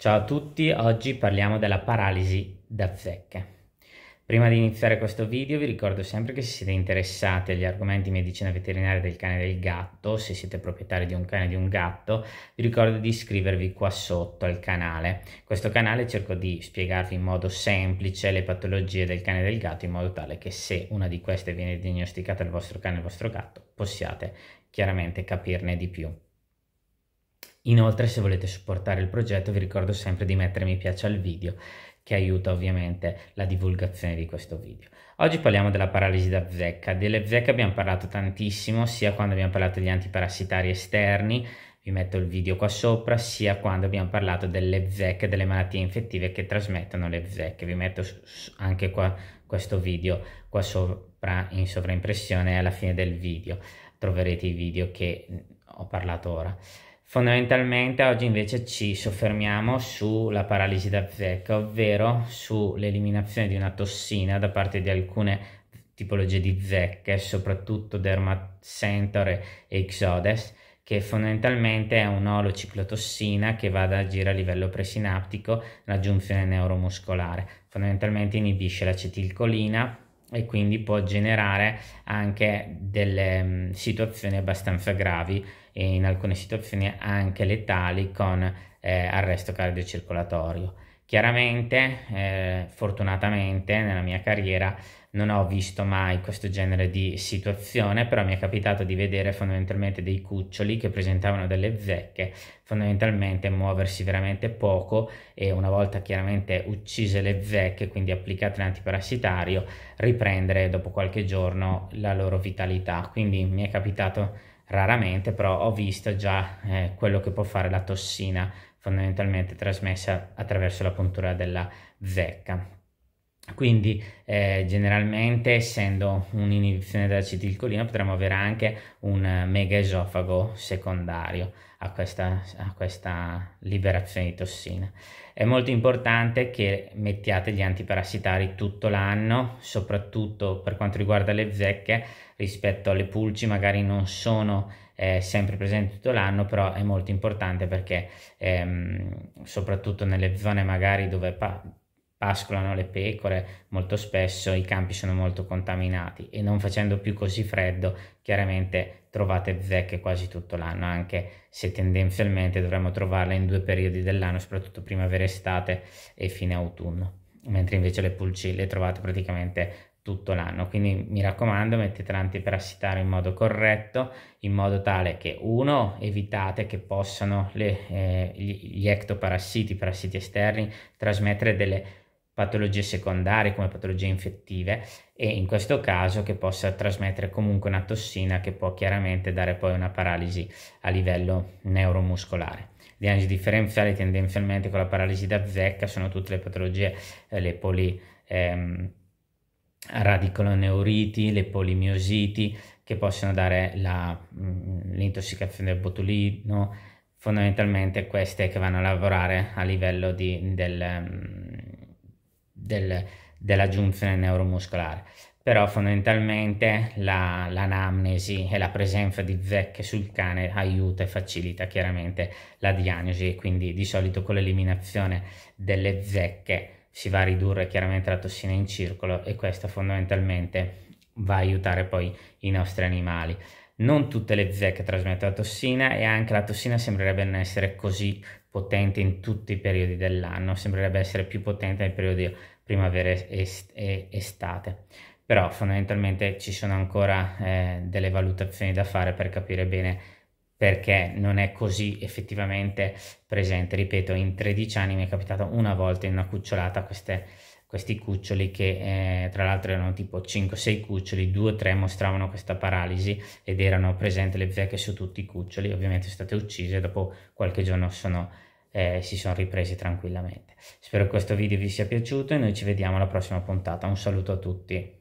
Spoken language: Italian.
Ciao a tutti, oggi parliamo della paralisi da zecche. Prima di iniziare questo video vi ricordo sempre che se siete interessati agli argomenti medicina veterinaria del cane e del gatto, se siete proprietari di un cane e di un gatto, vi ricordo di iscrivervi qua sotto al canale. Questo canale cerco di spiegarvi in modo semplice le patologie del cane e del gatto in modo tale che se una di queste viene diagnosticata al vostro cane e al vostro gatto possiate chiaramente capirne di più. Inoltre se volete supportare il progetto vi ricordo sempre di mettere mi piace al video che aiuta ovviamente la divulgazione di questo video. Oggi parliamo della paralisi da zecca. Delle zecche abbiamo parlato tantissimo sia quando abbiamo parlato di antiparassitari esterni vi metto il video qua sopra, sia quando abbiamo parlato delle zecche, delle malattie infettive che trasmettono le zecche. Vi metto anche qua questo video qua sopra in sovraimpressione alla fine del video. Troverete i video che ho parlato ora. Fondamentalmente oggi invece ci soffermiamo sulla paralisi da zecca, ovvero sull'eliminazione di una tossina da parte di alcune tipologie di zecche, soprattutto Dermacentore e Xodes, che fondamentalmente è un'olociclotossina che va ad agire a livello presinaptico nella giunzione neuromuscolare. Fondamentalmente inibisce l'acetilcolina e quindi può generare anche delle mm, situazioni abbastanza gravi e in alcune situazioni anche letali con eh, arresto cardiocircolatorio. Chiaramente, eh, fortunatamente, nella mia carriera non ho visto mai questo genere di situazione, però mi è capitato di vedere fondamentalmente dei cuccioli che presentavano delle zecche, fondamentalmente muoversi veramente poco e una volta chiaramente uccise le zecche, quindi applicate l'antiparassitario, riprendere dopo qualche giorno la loro vitalità. Quindi mi è capitato raramente, però ho visto già eh, quello che può fare la tossina fondamentalmente trasmessa attraverso la puntura della zecca. Quindi eh, generalmente essendo un'inibizione dell'acetilcolina potremmo avere anche un megaesofago secondario a questa, a questa liberazione di tossina. È molto importante che mettiate gli antiparassitari tutto l'anno, soprattutto per quanto riguarda le zecche, rispetto alle pulci magari non sono eh, sempre presente tutto l'anno, però è molto importante perché ehm, soprattutto nelle zone magari dove pa- pascolano le pecore, molto spesso i campi sono molto contaminati e non facendo più così freddo, chiaramente trovate zecche quasi tutto l'anno, anche se tendenzialmente dovremmo trovarle in due periodi dell'anno, soprattutto primavera-estate e fine autunno, mentre invece le pulci le trovate praticamente tutto l'anno. Quindi mi raccomando, mettete l'antiparassitario in modo corretto, in modo tale che uno evitate che possano le, eh, gli ectoparassiti, i parassiti esterni, trasmettere delle patologie secondarie come patologie infettive e in questo caso che possa trasmettere comunque una tossina che può chiaramente dare poi una paralisi a livello neuromuscolare. Diagnosi differenziali tendenzialmente con la paralisi da zecca sono tutte le patologie, eh, le poli... Ehm, radicoloneuriti, le polimiositi che possono dare la, mh, mm, l'intossicazione del botulino, fondamentalmente queste che vanno a lavorare a livello di, del, mm, del, della giunzione neuromuscolare. Però fondamentalmente la, l'anamnesi e la presenza di zecche sul cane aiuta e facilita chiaramente la diagnosi e quindi di solito con l'eliminazione delle zecche si va a ridurre chiaramente la tossina in circolo e questo fondamentalmente va a aiutare poi i nostri animali. Non tutte le zecche trasmettono la tossina e anche la tossina sembrerebbe non essere così potente in tutti i periodi dell'anno, sembrerebbe essere più potente nel periodo di primavera e estate. Però fondamentalmente ci sono ancora eh, delle valutazioni da fare per capire bene perché non è così effettivamente presente. Ripeto, in 13 anni mi è capitato una volta in una cucciolata queste, questi cuccioli che eh, tra l'altro erano tipo 5-6 cuccioli, 2-3 mostravano questa paralisi ed erano presenti le zecche su tutti i cuccioli, ovviamente sono state uccise, dopo qualche giorno sono, eh, si sono ripresi tranquillamente. Spero che questo video vi sia piaciuto e noi ci vediamo alla prossima puntata. Un saluto a tutti.